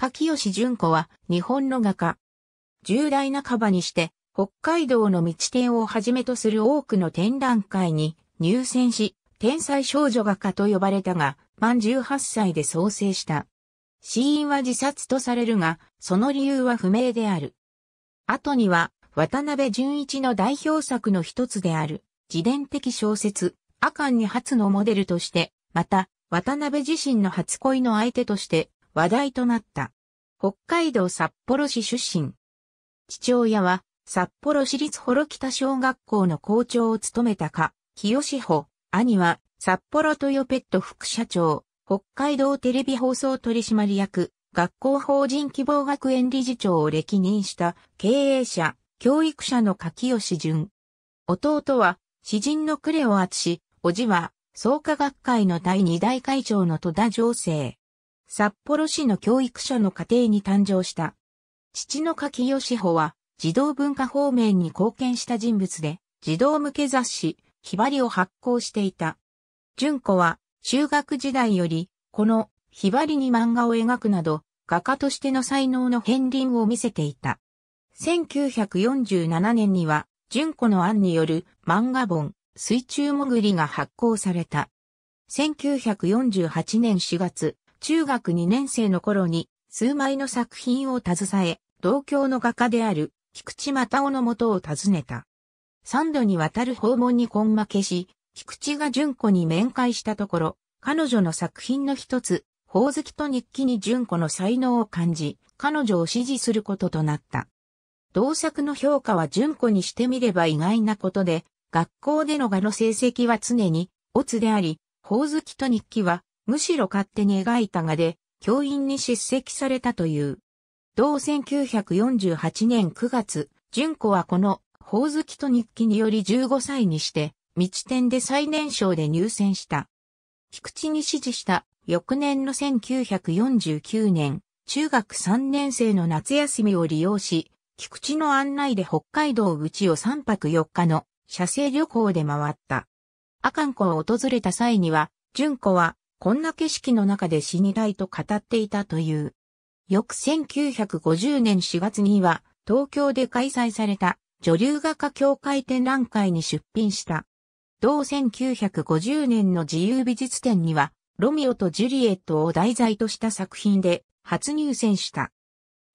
柿吉淳子は日本の画家。重大カバにして、北海道の道展をはじめとする多くの展覧会に入選し、天才少女画家と呼ばれたが、満18歳で創生した。死因は自殺とされるが、その理由は不明である。後には、渡辺淳一の代表作の一つである、自伝的小説、阿寒に初のモデルとして、また、渡辺自身の初恋の相手として、話題となった。北海道札幌市出身。父親は札幌市立幌北小学校の校長を務めたか、清志保、兄は札幌トヨペット副社長、北海道テレビ放送取締役、学校法人希望学園理事長を歴任した経営者、教育者の柿吉淳。弟は詩人のクレオ厚氏、叔父は創価学会の第二大会長の戸田上生。札幌市の教育所の家庭に誕生した。父の柿義穂は、児童文化方面に貢献した人物で、児童向け雑誌、ひばりを発行していた。純子は、中学時代より、この、ひばりに漫画を描くなど、画家としての才能の片鱗を見せていた。1947年には、純子の案による漫画本、水中潜りが発行された。1948年4月、中学2年生の頃に数枚の作品を携え、同郷の画家である菊池又夫の元を訪ねた。三度にわたる訪問に根負けし、菊池が純子に面会したところ、彼女の作品の一つ、宝月と日記に純子の才能を感じ、彼女を支持することとなった。同作の評価は純子にしてみれば意外なことで、学校での画の成績は常に、オツであり、宝月と日記はむしろ勝手に描いたがで、教員に叱責されたという。同1948年9月、純子はこの、ほおずきと日記により15歳にして、道天で最年少で入選した。菊池に指示した翌年の1949年、中学3年生の夏休みを利用し、菊池の案内で北海道口を3泊4日の写生旅行で回った。阿寒湖を訪れた際には、純子はこんな景色の中で死にたいと語っていたという。翌1950年4月には、東京で開催された女流画家協会展覧会に出品した。同1950年の自由美術展には、ロミオとジュリエットを題材とした作品で初入選した。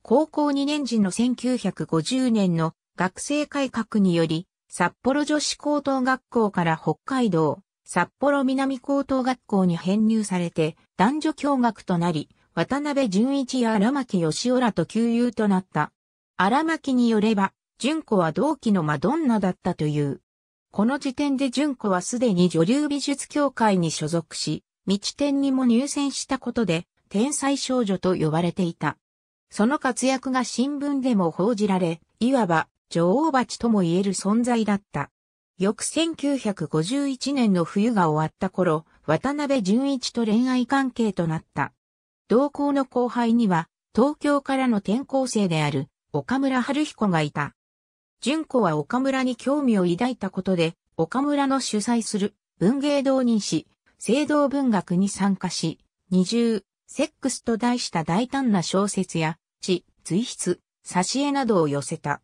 高校2年時の1950年の学生改革により、札幌女子高等学校から北海道、札幌南高等学校に編入されて男女共学となり、渡辺淳一や荒牧義雄らと旧友となった。荒牧によれば、淳子は同期のマドンナだったという。この時点で淳子はすでに女流美術協会に所属し、道天にも入選したことで、天才少女と呼ばれていた。その活躍が新聞でも報じられ、いわば女王蜂とも言える存在だった。翌1951年の冬が終わった頃、渡辺淳一と恋愛関係となった。同校の後輩には、東京からの転校生である岡村春彦がいた。淳子は岡村に興味を抱いたことで、岡村の主催する文芸同人誌、聖堂文学に参加し、二重、セックスと題した大胆な小説や、地、随筆、挿絵などを寄せた。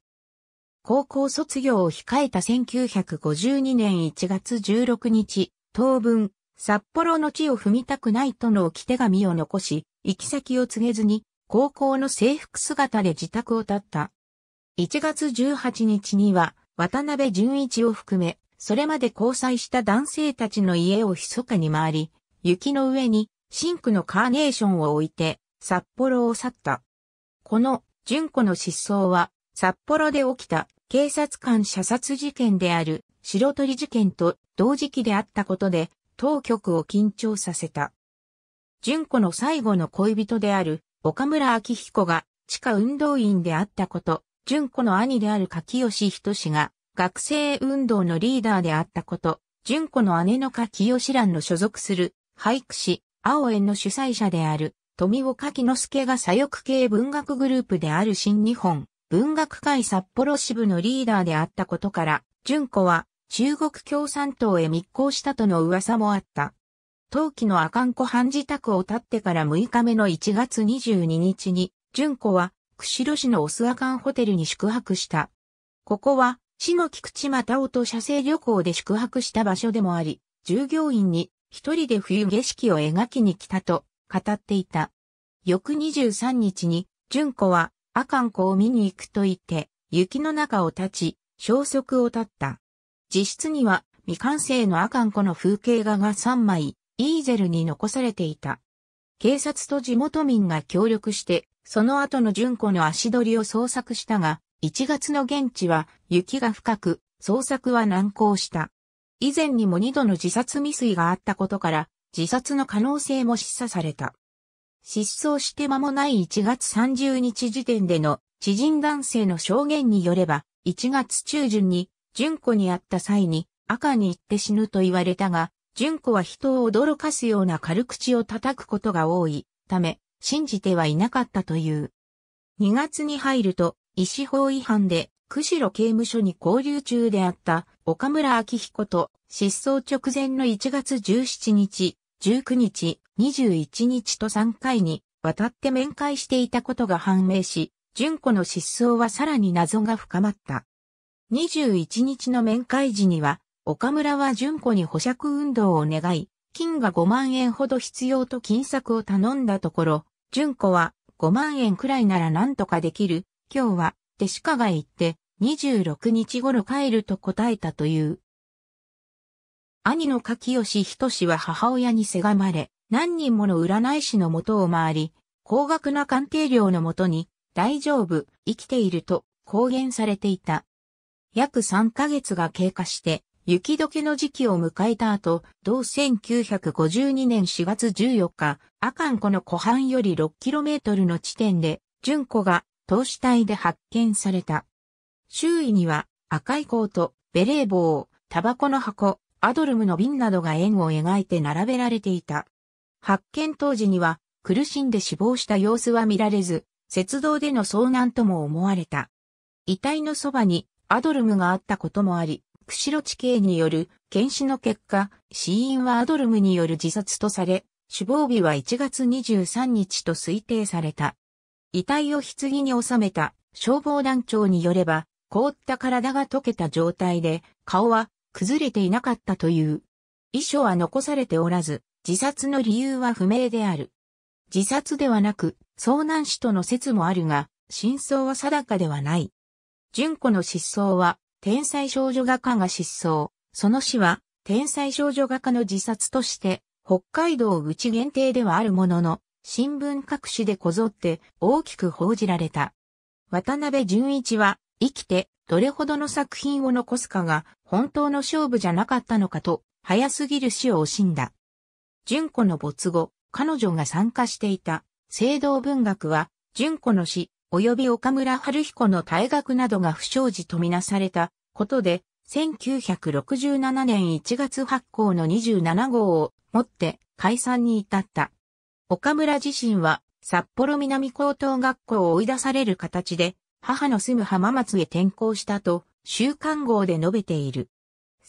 高校卒業を控えた1952年1月16日、当分、札幌の地を踏みたくないとの置き手紙を残し、行き先を告げずに、高校の制服姿で自宅を立った。1月18日には、渡辺淳一を含め、それまで交際した男性たちの家を密かに回り、雪の上にシンクのカーネーションを置いて、札幌を去った。この、純子の失踪は、札幌で起きた警察官射殺事件である白鳥事件と同時期であったことで当局を緊張させた。純子の最後の恋人である岡村明彦が地下運動員であったこと、純子の兄である柿吉仁氏が学生運動のリーダーであったこと、純子の姉の柿吉蘭の所属する俳句師、青園の主催者である富岡柿之助が左翼系文学グループである新日本文学会札幌支部のリーダーであったことから、淳子は中国共産党へ密航したとの噂もあった。当期の阿寒湖半自宅を建ってから6日目の1月22日に、淳子は釧路市のオスアカンホテルに宿泊した。ここは、市の菊池又夫と社生旅行で宿泊した場所でもあり、従業員に一人で冬景色を描きに来たと語っていた。翌23日に、純子は阿寒湖を見に行くと言って、雪の中を立ち、消息を絶った。実室には未完成の阿寒湖の風景画が3枚、イーゼルに残されていた。警察と地元民が協力して、その後の純子の足取りを捜索したが、1月の現地は雪が深く、捜索は難航した。以前にも2度の自殺未遂があったことから、自殺の可能性も示唆された。失踪して間もない1月30日時点での知人男性の証言によれば、1月中旬に、純子に会った際に、赤に行って死ぬと言われたが、純子は人を驚かすような軽口を叩くことが多いため、信じてはいなかったという。2月に入ると、医師法違反で、釧路刑務所に交流中であった岡村明彦と失踪直前の1月17日、19日、21日と3回に渡って面会していたことが判明し、純子の失踪はさらに謎が深まった。21日の面会時には、岡村は純子に保釈運動を願い、金が5万円ほど必要と金策を頼んだところ、純子は5万円くらいなら何とかできる、今日は、弟子が言って、26日頃帰ると答えたという。兄の柿吉仁は母親にせがまれ、何人もの占い師のもとを回り、高額な鑑定料のもとに、大丈夫、生きていると公言されていた。約3ヶ月が経過して、雪解けの時期を迎えた後、同1952年4月14日、阿寒湖の湖畔より 6km の地点で、純子が投資体で発見された。周囲には赤いコート、ベレー帽、タバコの箱、アドルムの瓶などが円を描いて並べられていた。発見当時には苦しんで死亡した様子は見られず、雪道での遭難とも思われた。遺体のそばにアドルムがあったこともあり、釧路地形による検視の結果、死因はアドルムによる自殺とされ、死亡日は1月23日と推定された。遺体を棺に収めた消防団長によれば、凍った体が溶けた状態で、顔は崩れていなかったという。遺書は残されておらず、自殺の理由は不明である。自殺ではなく、遭難死との説もあるが、真相は定かではない。純子の失踪は、天才少女画家が失踪。その死は、天才少女画家の自殺として、北海道ち限定ではあるものの、新聞各紙でこぞって大きく報じられた。渡辺淳一は、生きてどれほどの作品を残すかが本当の勝負じゃなかったのかと、早すぎる死を惜しんだ。純子の没後、彼女が参加していた、聖堂文学は、純子の死、及び岡村春彦の退学などが不祥事とみなされたことで、1967年1月発行の27号をもって解散に至った。岡村自身は札幌南高等学校を追い出される形で母の住む浜松へ転校したと週刊号で述べている。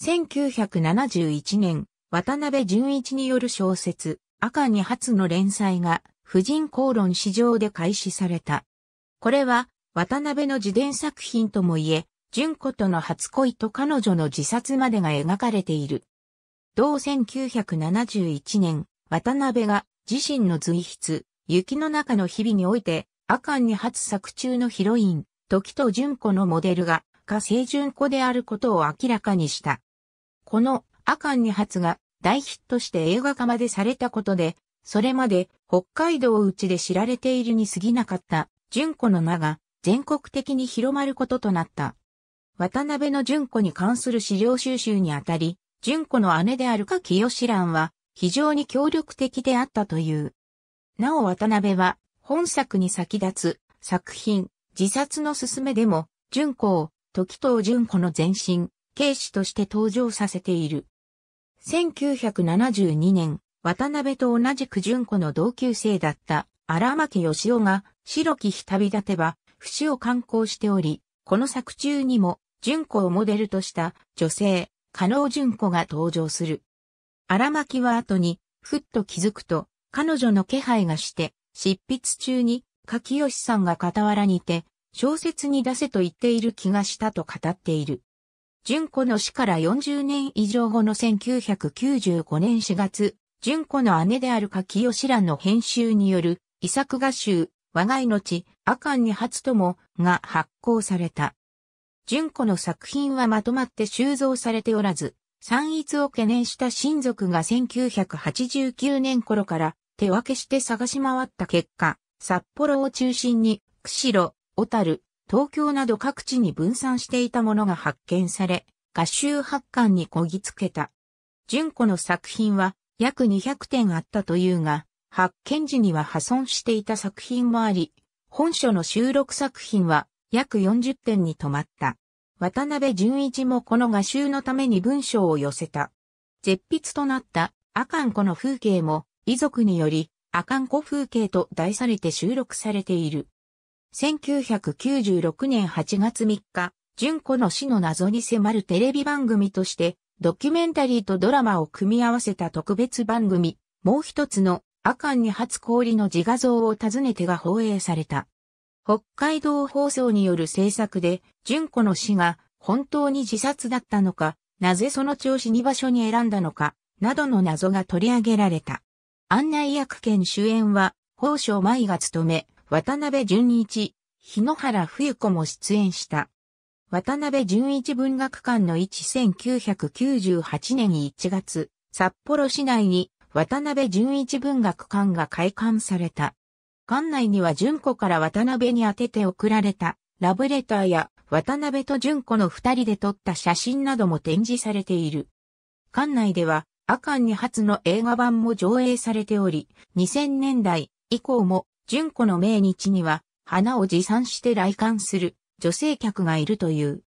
1971年、渡辺淳一による小説、赤に初の連載が、婦人公論史上で開始された。これは、渡辺の自伝作品ともいえ、純子との初恋と彼女の自殺までが描かれている。同1971年、渡辺が自身の随筆、雪の中の日々において、阿寒に初作中のヒロイン、時と純子のモデルが、下清純子であることを明らかにした。この赤二発が大ヒットして映画化までされたことで、それまで北海道内で知られているに過ぎなかった純子の名が全国的に広まることとなった。渡辺の純子に関する資料収集にあたり、純子の姉であるか清志蘭は非常に協力的であったという。なお渡辺は本作に先立つ作品自殺の勧めでも純子を時藤淳子の前身、警視として登場させている。1972年、渡辺と同じく淳子の同級生だった荒牧義雄が白き日旅立てば、節を刊行しており、この作中にも淳子をモデルとした女性、加納淳子が登場する。荒牧は後に、ふっと気づくと、彼女の気配がして、執筆中に、柿吉さんが傍らにて、小説に出せと言っている気がしたと語っている。純子の死から40年以上後の1995年4月、純子の姉である柿吉蘭の編集による、遺作画集、我が命、阿寒に初とも、が発行された。純子の作品はまとまって収蔵されておらず、散逸を懸念した親族が1989年頃から手分けして探し回った結果、札幌を中心に、釧路、小樽、東京など各地に分散していたものが発見され、画集発刊にこぎつけた。純子の作品は約200点あったというが、発見時には破損していた作品もあり、本書の収録作品は約40点に止まった。渡辺淳一もこの画集のために文章を寄せた。絶筆となった阿寒湖の風景も遺族により阿寒湖風景と題されて収録されている。1996年8月3日、純子の死の謎に迫るテレビ番組として、ドキュメンタリーとドラマを組み合わせた特別番組、もう一つの、阿寒に初氷の自画像を訪ねてが放映された。北海道放送による制作で、純子の死が本当に自殺だったのか、なぜその調子に場所に選んだのか、などの謎が取り上げられた。案内役兼主演は、宝生舞が務め、渡辺淳一、日野原冬子も出演した。渡辺淳一文学館の1998年1月、札幌市内に渡辺淳一文学館が開館された。館内には淳子から渡辺に宛てて送られたラブレターや渡辺と淳子の二人で撮った写真なども展示されている。館内では、阿寒に初の映画版も上映されており、2000年代以降も純子の命日には、花を持参して来館する女性客がいるという。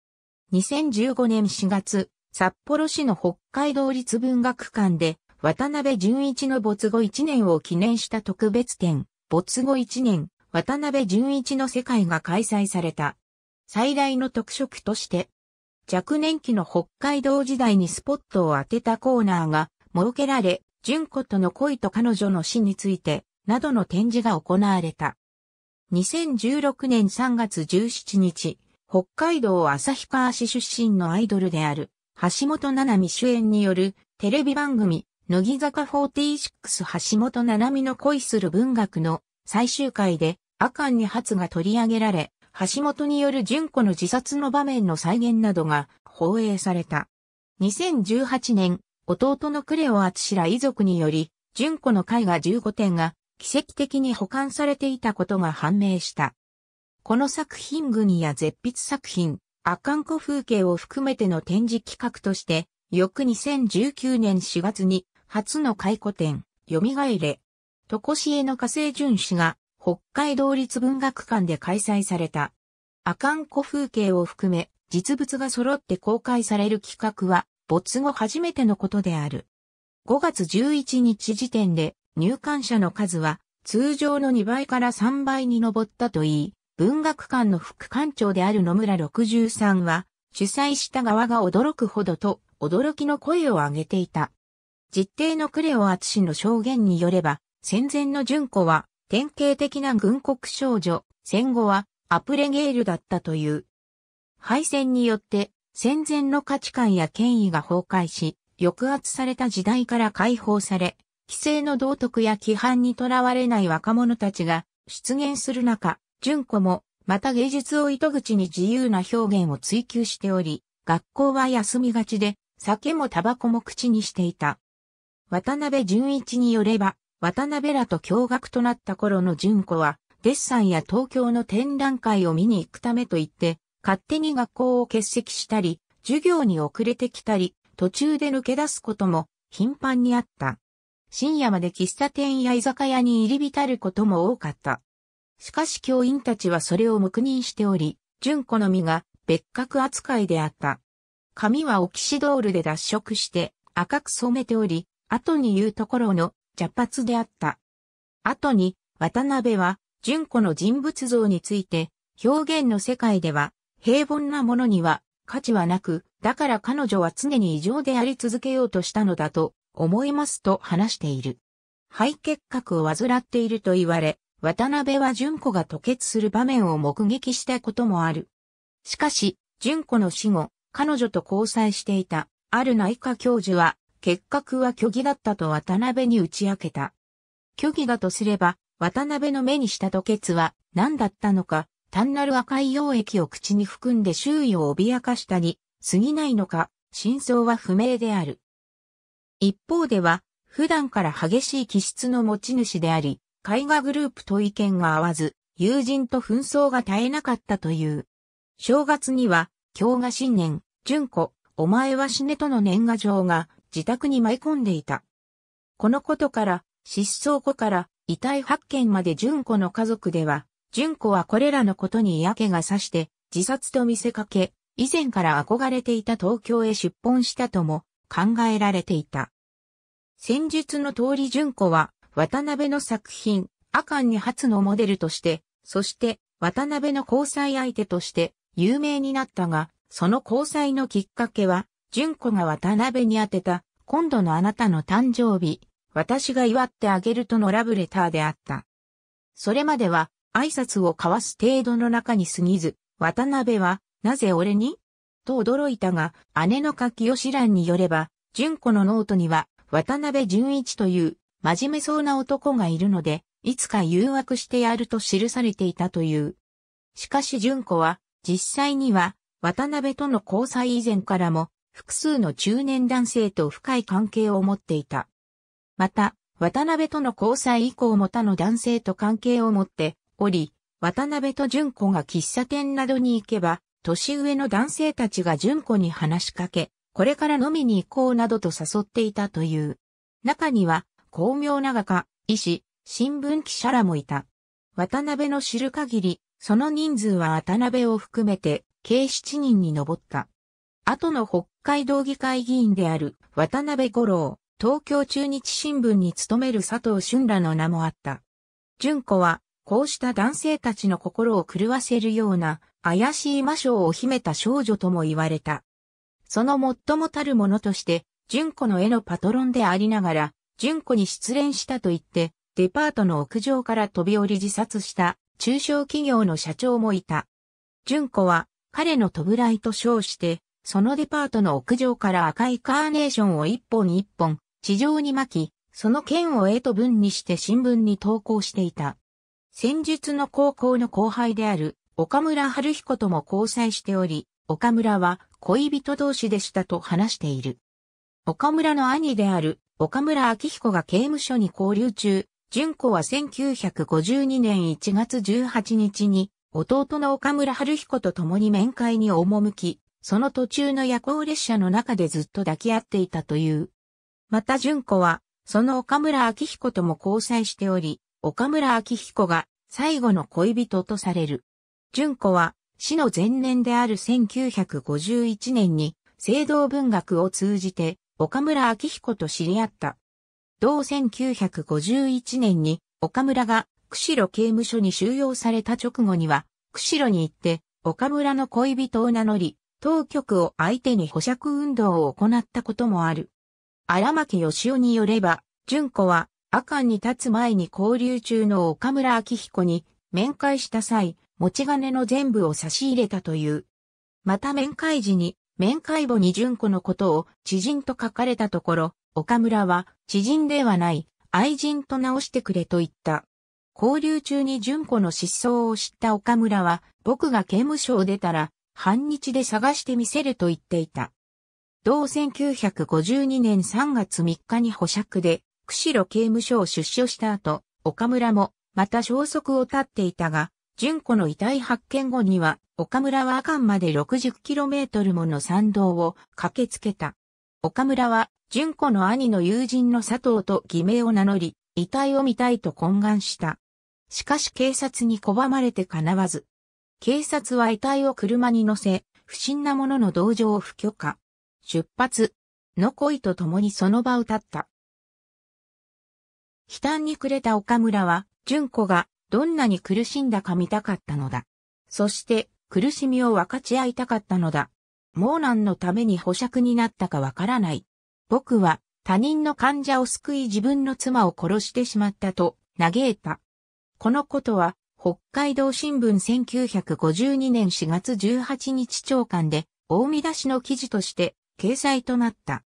2015年4月、札幌市の北海道立文学館で、渡辺淳一の没後1年を記念した特別展、没後1年、渡辺淳一の世界が開催された。最大の特色として、若年期の北海道時代にスポットを当てたコーナーが設けられ、純子との恋と彼女の死についてなどの展示が行われた。2016年3月17日、北海道旭川市出身のアイドルである、橋本七海主演によるテレビ番組、乃木坂46橋本七海の恋する文学の最終回で、阿寒に発が取り上げられ、橋本による純子の自殺の場面の再現などが放映された。2018年、弟のクレオ厚ら遺族により、純子の絵画15点が奇跡的に保管されていたことが判明した。この作品群や絶筆作品、アカンコ風景を含めての展示企画として、翌2019年4月に初の回顧展、蘇れ、とこしえの火星巡視が北海道立文学館で開催された。アカンコ風景を含め、実物が揃って公開される企画は、没後初めてのことである。5月11日時点で、入館者の数は通常の2倍から3倍に上ったといい、文学館の副館長である野村63は、主催した側が驚くほどと、驚きの声を上げていた。実定のクレオ厚氏の証言によれば、戦前の純子は、典型的な軍国少女、戦後は、アプレゲールだったという。敗戦によって、戦前の価値観や権威が崩壊し、抑圧された時代から解放され、規制の道徳や規範にとらわれない若者たちが出現する中、純子も、また芸術を糸口に自由な表現を追求しており、学校は休みがちで、酒もタバコも口にしていた。渡辺淳一によれば、渡辺らと驚愕となった頃の純子は、デッサンや東京の展覧会を見に行くためと言って、勝手に学校を欠席したり、授業に遅れてきたり、途中で抜け出すことも頻繁にあった。深夜まで喫茶店や居酒屋に入り浸ることも多かった。しかし教員たちはそれを黙認しており、純子の身が別格扱いであった。髪はオキシドールで脱色して赤く染めており、後に言うところの茶髪であった。後に渡辺は純子の人物像について、表現の世界では平凡なものには価値はなく、だから彼女は常に異常であり続けようとしたのだと思いますと話している。肺結核を患っていると言われ、渡辺は純子が吐血する場面を目撃したこともある。しかし、純子の死後、彼女と交際していた、ある内科教授は、結核は虚偽だったと渡辺に打ち明けた。虚偽だとすれば、渡辺の目にした吐血は何だったのか、単なる赤い溶液を口に含んで周囲を脅かしたに過ぎないのか、真相は不明である。一方では、普段から激しい気質の持ち主であり、絵画グループと意見が合わず、友人と紛争が絶えなかったという。正月には、京が新年、純子、お前は死ねとの年賀状が自宅に舞い込んでいた。このことから、失踪後から遺体発見まで純子の家族では、純子はこれらのことに嫌気がさして、自殺と見せかけ、以前から憧れていた東京へ出奔したとも考えられていた。戦術の通り順子は渡辺の作品、阿寒に初のモデルとして、そして渡辺の交際相手として有名になったが、その交際のきっかけは、純子が渡辺に宛てた、今度のあなたの誕生日、私が祝ってあげるとのラブレターであった。それまでは、挨拶を交わす程度の中に過ぎず、渡辺は、なぜ俺にと驚いたが、姉の柿吉蘭によれば、純子のノートには、渡辺淳一という、真面目そうな男がいるので、いつか誘惑してやると記されていたという。しかし純子は、実際には、渡辺との交際以前からも、複数の中年男性と深い関係を持っていた。また、渡辺との交際以降も他の男性と関係を持っており、渡辺と純子が喫茶店などに行けば、年上の男性たちが純子に話しかけ、これから飲みに行こうなどと誘っていたという。中には、巧妙な画家、医師、新聞記者らもいた。渡辺の知る限り、その人数は渡辺を含めて、計7人に上った。後の北海道議会議員である渡辺五郎、東京中日新聞に勤める佐藤俊らの名もあった。純子は、こうした男性たちの心を狂わせるような怪しい魔性を秘めた少女とも言われた。その最もたるものとして、純子の絵のパトロンでありながら、純子に失恋したと言って、デパートの屋上から飛び降り自殺した中小企業の社長もいた。純子は彼のライと称して、そのデパートの屋上から赤いカーネーションを一本一本地上に巻き、その剣を絵と文にして新聞に投稿していた。戦術の高校の後輩である岡村春彦とも交際しており、岡村は恋人同士でしたと話している。岡村の兄である岡村明彦が刑務所に交流中、純子は1952年1月18日に弟の岡村春彦と共に面会に赴き、その途中の夜行列車の中でずっと抱き合っていたという。また純子は、その岡村明彦とも交際しており、岡村明彦が最後の恋人とされる。純子は死の前年である1951年に聖堂文学を通じて岡村明彦と知り合った。同1951年に岡村が釧路刑務所に収容された直後には釧路に行って岡村の恋人を名乗り当局を相手に保釈運動を行ったこともある。荒牧義夫によれば、純子は、阿寒に立つ前に交流中の岡村明彦に面会した際、持ち金の全部を差し入れたという。また面会時に、面会簿に純子のことを知人と書かれたところ、岡村は知人ではない愛人と直してくれと言った。交流中に純子の失踪を知った岡村は、僕が刑務所を出たら、半日で探してみせると言っていた。同1952年3月3日に保釈で、釧路刑務所を出所した後、岡村も、また消息を絶っていたが、純子の遺体発見後には、岡村は阿寒まで 60km もの参道を駆けつけた。岡村は、純子の兄の友人の佐藤と偽名を名乗り、遺体を見たいと懇願した。しかし警察に拒まれて叶わず。警察は遺体を車に乗せ、不審な者の同情を不許可。出発。の恋と共にその場を立った。悲嘆に暮れた岡村は、純子がどんなに苦しんだか見たかったのだ。そして、苦しみを分かち合いたかったのだ。もう何のために保釈になったかわからない。僕は他人の患者を救い自分の妻を殺してしまったと嘆いた。このことは北海道新聞1952年4月18日朝刊で大見出しの記事として掲載となった。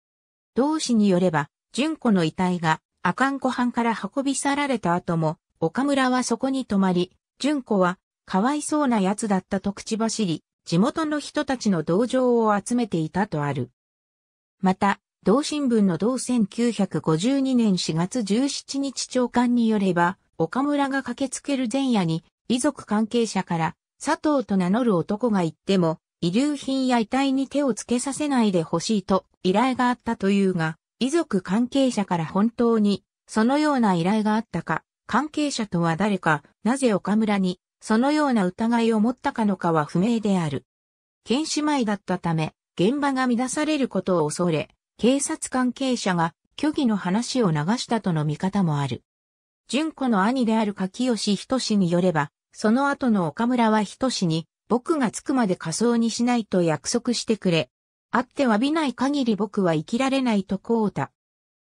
同氏によれば、純子の遺体が阿寒湖畔から運び去られた後も岡村はそこに泊まり、純子は、かわいそうな奴だったと口走り、地元の人たちの同情を集めていたとある。また、同新聞の同1952年4月17日長官によれば、岡村が駆けつける前夜に、遺族関係者から、佐藤と名乗る男が言っても、遺留品や遺体に手をつけさせないでほしいと依頼があったというが、遺族関係者から本当に、そのような依頼があったか、関係者とは誰か、なぜ岡村に、そのような疑いを持ったかのかは不明である。剣士前だったため、現場が乱されることを恐れ、警察関係者が虚偽の話を流したとの見方もある。純子の兄である柿吉仁によれば、その後の岡村は仁に、僕が着くまで仮装にしないと約束してくれ。会って詫びない限り僕は生きられないとこうた。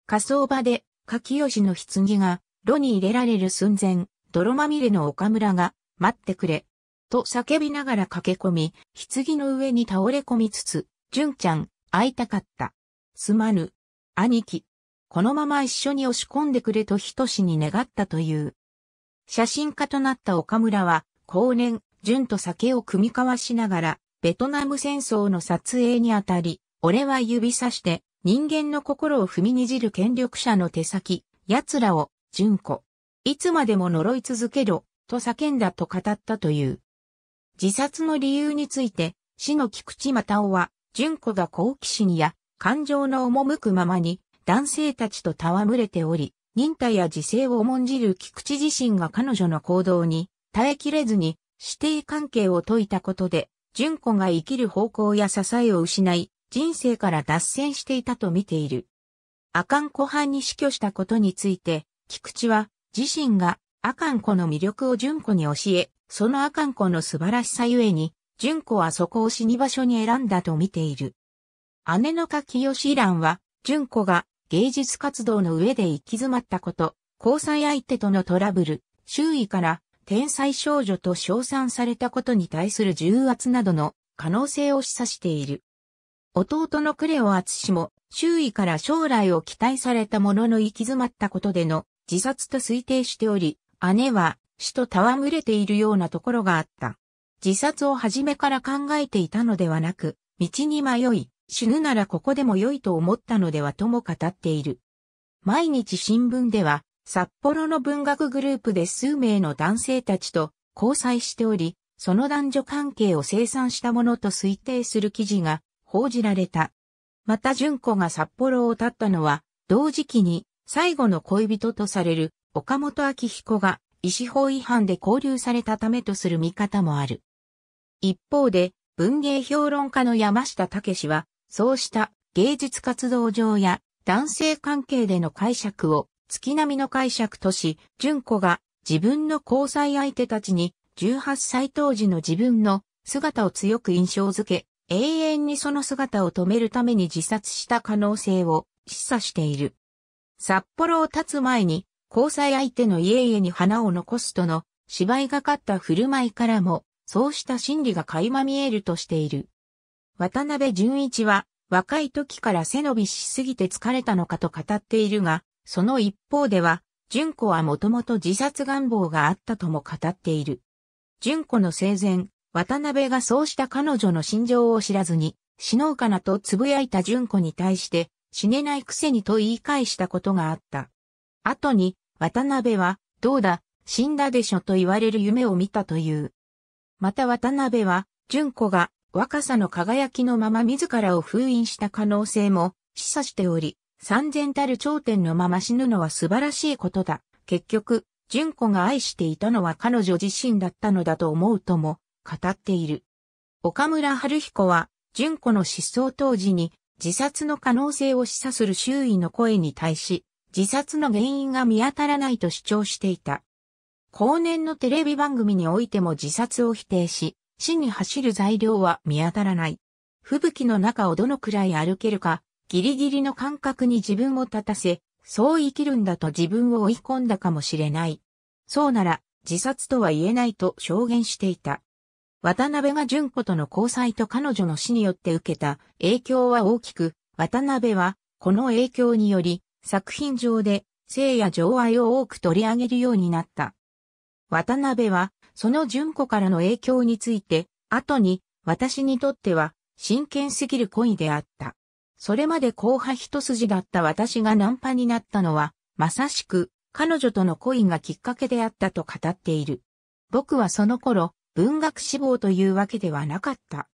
仮装場で、柿吉の棺が炉に入れられる寸前、泥まみれの岡村が、待ってくれ。と叫びながら駆け込み、棺の上に倒れ込みつつ、純ちゃん、会いたかった。すまぬ。兄貴。このまま一緒に押し込んでくれとひとしに願ったという。写真家となった岡村は、後年、純と酒を組み交わしながら、ベトナム戦争の撮影にあたり、俺は指さして、人間の心を踏みにじる権力者の手先、奴らを純子。いつまでも呪い続けろ、と叫んだと語ったという。自殺の理由について、死の菊池又夫は、純子が好奇心や感情の赴くままに男性たちと戯れており、忍耐や自制を重んじる菊池自身が彼女の行動に耐えきれずに指定関係を解いたことで、純子が生きる方向や支えを失い、人生から脱線していたと見ている。阿寒湖畔に死去したことについて、菊池は自身が阿寒湖の魅力を純子に教え、その阿寒湖の素晴らしさゆえに、純子はそこを死に場所に選んだと見ている。姉の柿吉蘭は、純子が芸術活動の上で行き詰まったこと、交際相手とのトラブル、周囲から天才少女と称賛されたことに対する重圧などの可能性を示唆している。弟のクレオツシも周囲から将来を期待されたものの行き詰まったことでの自殺と推定しており、姉は死と戯れているようなところがあった。自殺を初めから考えていたのではなく、道に迷い、死ぬならここでも良いと思ったのではとも語っている。毎日新聞では、札幌の文学グループで数名の男性たちと交際しており、その男女関係を清算したものと推定する記事が報じられた。また純子が札幌を立ったのは、同時期に最後の恋人とされる岡本明彦が医師法違反で拘留されたためとする見方もある。一方で、文芸評論家の山下武は、そうした芸術活動上や男性関係での解釈を月並みの解釈とし、純子が自分の交際相手たちに18歳当時の自分の姿を強く印象づけ、永遠にその姿を止めるために自殺した可能性を示唆している。札幌を立つ前に、交際相手の家々に花を残すとの、芝居がかった振る舞いからも、そうした心理が垣間見えるとしている。渡辺淳一は、若い時から背伸びしすぎて疲れたのかと語っているが、その一方では、純子はもともと自殺願望があったとも語っている。純子の生前、渡辺がそうした彼女の心情を知らずに、死のうかなと呟いた純子に対して、死ねないくせにと言い返したことがあった。後に、渡辺は、どうだ、死んだでしょと言われる夢を見たという。また渡辺は、純子が若さの輝きのまま自らを封印した可能性も示唆しており、三千たる頂点のまま死ぬのは素晴らしいことだ。結局、純子が愛していたのは彼女自身だったのだと思うとも語っている。岡村春彦は、純子の失踪当時に自殺の可能性を示唆する周囲の声に対し、自殺の原因が見当たらないと主張していた。後年のテレビ番組においても自殺を否定し、死に走る材料は見当たらない。吹雪の中をどのくらい歩けるか、ギリギリの感覚に自分を立たせ、そう生きるんだと自分を追い込んだかもしれない。そうなら、自殺とは言えないと証言していた。渡辺が純子との交際と彼女の死によって受けた影響は大きく、渡辺は、この影響により、作品上で、性や情愛を多く取り上げるようになった。渡辺は、その純子からの影響について、後に、私にとっては、真剣すぎる恋であった。それまで後派一筋だった私がナンパになったのは、まさしく、彼女との恋がきっかけであったと語っている。僕はその頃、文学志望というわけではなかった。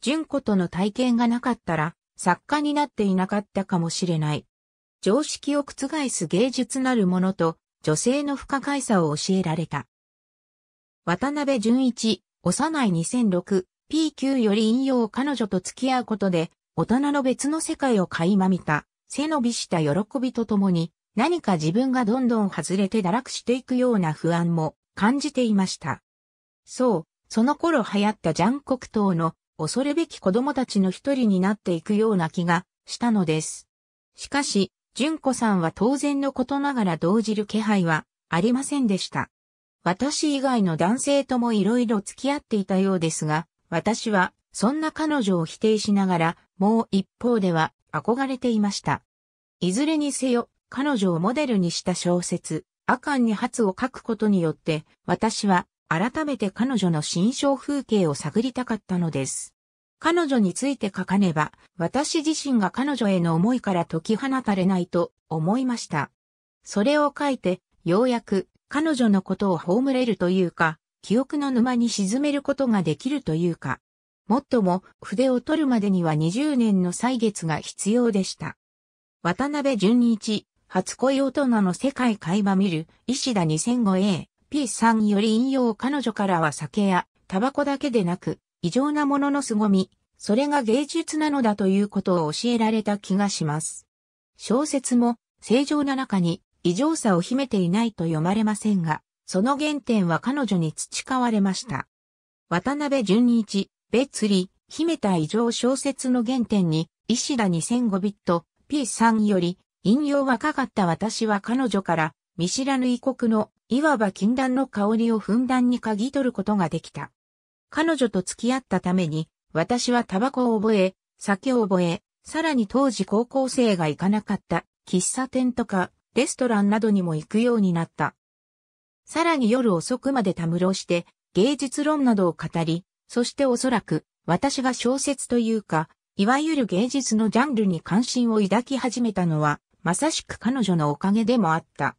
純子との体験がなかったら、作家になっていなかったかもしれない。常識を覆す芸術なるものと、女性の不可解さを教えられた。渡辺淳一、幼い2006、P9 より引用彼女と付き合うことで、大人の別の世界を垣間見た、背伸びした喜びとともに、何か自分がどんどん外れて堕落していくような不安も感じていました。そう、その頃流行ったジャン黒糖の恐るべき子供たちの一人になっていくような気がしたのです。しかし、純子さんは当然のことながら動じる気配はありませんでした。私以外の男性とも色々付き合っていたようですが、私はそんな彼女を否定しながら、もう一方では憧れていました。いずれにせよ、彼女をモデルにした小説、アカンに発を書くことによって、私は改めて彼女の心象風景を探りたかったのです。彼女について書かねば、私自身が彼女への思いから解き放たれないと思いました。それを書いて、ようやく彼女のことを葬れるというか、記憶の沼に沈めることができるというか。もっとも、筆を取るまでには20年の歳月が必要でした。渡辺淳一、初恋大人の世界会話見る、石田 2005A。P さんより引用彼女からは酒やタバコだけでなく、異常なものの凄み、それが芸術なのだということを教えられた気がします。小説も正常な中に異常さを秘めていないと読まれませんが、その原点は彼女に培われました。渡辺淳一、別理、秘めた異常小説の原点に、石田2005ビット、P さんより、引用若かった私は彼女から、見知らぬ異国の、いわば禁断の香りをふんだんに嗅ぎ取ることができた。彼女と付き合ったために、私はタバコを覚え、酒を覚え、さらに当時高校生が行かなかった喫茶店とかレストランなどにも行くようになった。さらに夜遅くまでたむろして芸術論などを語り、そしておそらく私が小説というか、いわゆる芸術のジャンルに関心を抱き始めたのは、まさしく彼女のおかげでもあった。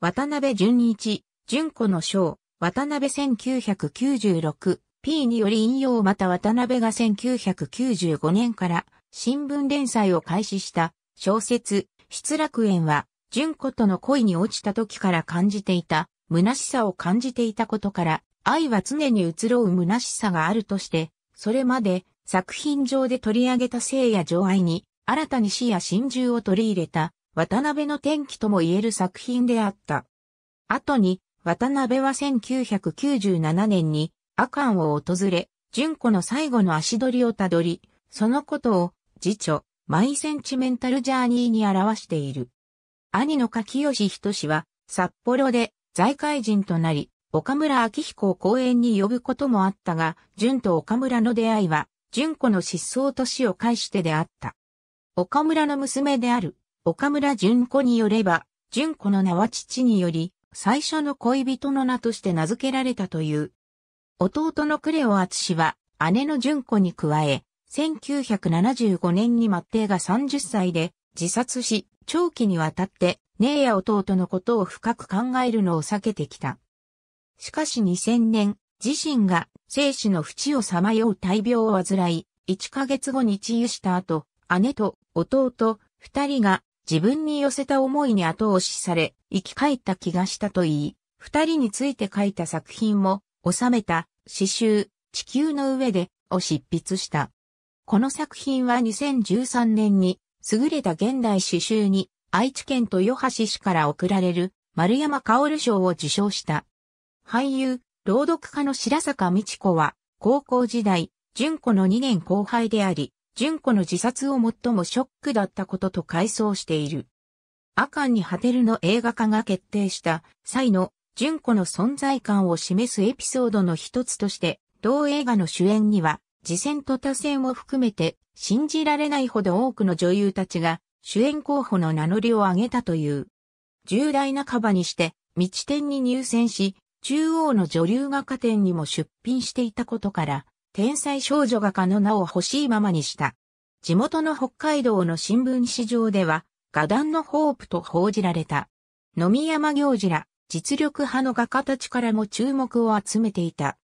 渡辺淳一、淳子の章、渡辺 1996P により引用また渡辺が1995年から新聞連載を開始した小説、失楽園は、純子との恋に落ちた時から感じていた、虚しさを感じていたことから、愛は常に移ろう虚しさがあるとして、それまで作品上で取り上げた性や情愛に、新たに死や真珠を取り入れた渡辺の転機とも言える作品であった。後に、渡辺は1997年に阿寒を訪れ、純子の最後の足取りをたどり、そのことを、次女、マイセンチメンタルジャーニーに表している。兄の柿吉しは、札幌で財界人となり、岡村明彦を公園に呼ぶこともあったが、純と岡村の出会いは、純子の失踪と死を介してであった。岡村の娘である岡村淳子によれば、淳子の名は父により、最初の恋人の名として名付けられたという。弟のクレオ厚氏は、姉の淳子に加え、1975年に末帝が30歳で自殺し、長期にわたって姉や弟のことを深く考えるのを避けてきた。しかし2000年、自身が生死の淵をさまよう大病を患い、1ヶ月後に治癒した後、姉と弟、二人が自分に寄せた思いに後押しされ、生き返った気がしたと言い、二人について書いた作品も、収めた、詩集、地球の上で、を執筆した。この作品は2013年に、優れた現代詩集に、愛知県豊橋市から贈られる、丸山薫賞を受賞した。俳優、朗読家の白坂道子は、高校時代、純子の2年後輩であり、純子の自殺を最もショックだったことと回想している。アカンに果てるの映画化が決定した際の純子の存在感を示すエピソードの一つとして、同映画の主演には、次戦と他戦も含めて信じられないほど多くの女優たちが主演候補の名乗りを上げたという。重大なカバにして、道天に入選し、中央の女流画家展にも出品していたことから、天才少女画家の名を欲しいままにした。地元の北海道の新聞紙上では、画壇のホープと報じられた。野見山行事ら、実力派の画家たちからも注目を集めていた。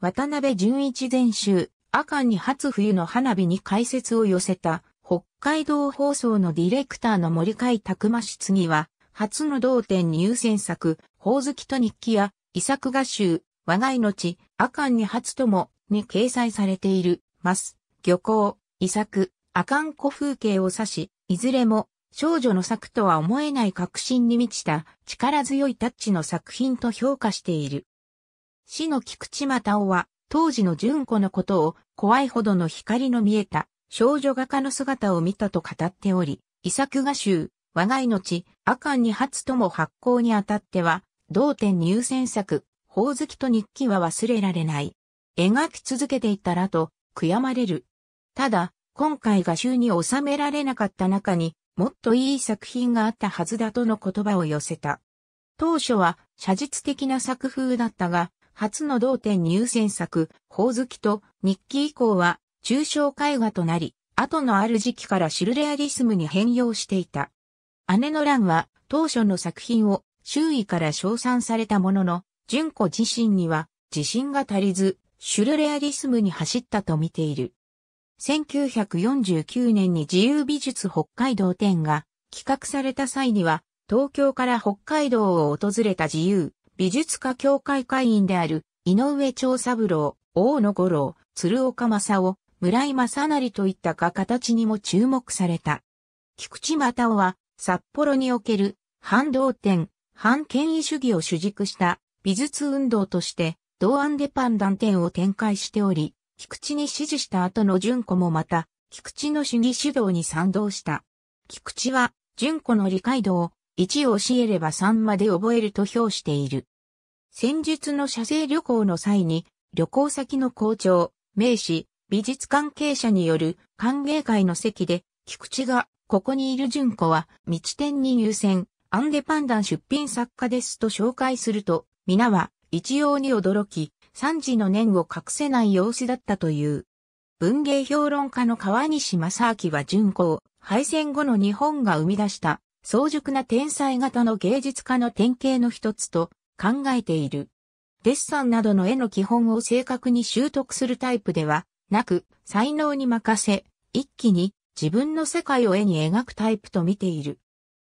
渡辺淳一全集、阿寒に初冬の花火に解説を寄せた、北海道放送のディレクターの森海拓馬質疑は、初の同点入選作、宝月と日記や、遺作画集、我が命、阿寒に初ともに掲載されている、マス、漁港、遺作、カン湖風景を指し、いずれも少女の作とは思えない革新に満ちた力強いタッチの作品と評価している。死の菊池又夫は当時の純子のことを怖いほどの光の見えた少女画家の姿を見たと語っており、遺作画集、我が命、阿寒に初とも発行にあたっては、同点入選作、宝月と日記は忘れられない。描き続けていたらと悔やまれる。ただ、今回画集に収められなかった中にもっといい作品があったはずだとの言葉を寄せた。当初は写実的な作風だったが、初の同点入選作、ず月と日記以降は抽象絵画となり、後のある時期からシルレアリスムに変容していた。姉の蘭は当初の作品を周囲から称賛されたものの、純子自身には自信が足りず、シュルレアリスムに走ったと見ている。1949年に自由美術北海道展が企画された際には、東京から北海道を訪れた自由美術家協会会員である井上長三郎、大野五郎、鶴岡正夫、村井正成といった画家たちにも注目された。菊池又夫は札幌における反動展、反権威主義を主軸した美術運動として同案でパンダン店を展開しており、菊池に指示した後の純子もまた、菊池の主義指導に賛同した。菊池は、純子の理解度を、1を教えれば3まで覚えると評している。戦術の写生旅行の際に、旅行先の校長、名士、美術関係者による歓迎会の席で、菊池が、ここにいる純子は、道店に入選、アンデパンダン出品作家ですと紹介すると、皆は、一様に驚き、三次の念を隠せない様子だったという。文芸評論家の川西正明は巡航、敗戦後の日本が生み出した早熟な天才型の芸術家の典型の一つと考えている。デッサンなどの絵の基本を正確に習得するタイプではなく、才能に任せ、一気に自分の世界を絵に描くタイプと見ている。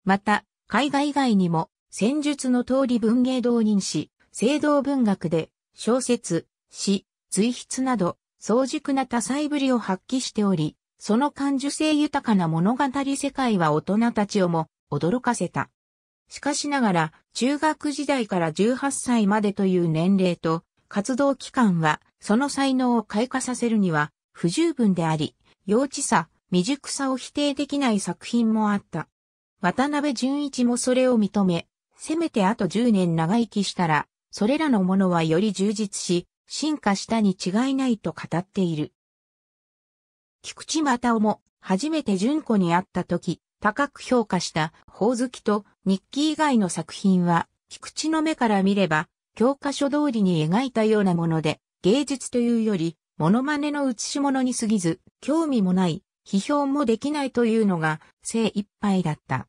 また、絵画以外にも戦術の通り文芸導人誌、聖堂文学で小説、詩、随筆など、早熟な多彩ぶりを発揮しており、その感受性豊かな物語世界は大人たちをも驚かせた。しかしながら、中学時代から18歳までという年齢と、活動期間は、その才能を開花させるには、不十分であり、幼稚さ、未熟さを否定できない作品もあった。渡辺淳一もそれを認め、せめてあと10年長生きしたら、それらのものはより充実し、進化したに違いないと語っている。菊池又夫も、初めて純子に会った時、高く評価した、ほおずきと日記以外の作品は、菊池の目から見れば、教科書通りに描いたようなもので、芸術というより、モノマネの写し物に過ぎず、興味もない、批評もできないというのが精一杯だった。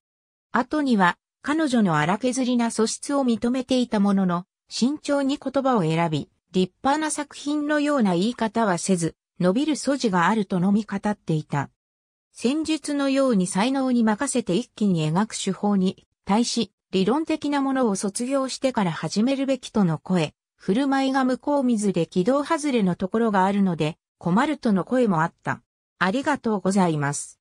後には、彼女の荒削りな素質を認めていたものの、慎重に言葉を選び、立派な作品のような言い方はせず、伸びる素地があるとのみ語っていた。戦術のように才能に任せて一気に描く手法に対し、理論的なものを卒業してから始めるべきとの声、振る舞いが向こう水で軌道外れのところがあるので、困るとの声もあった。ありがとうございます。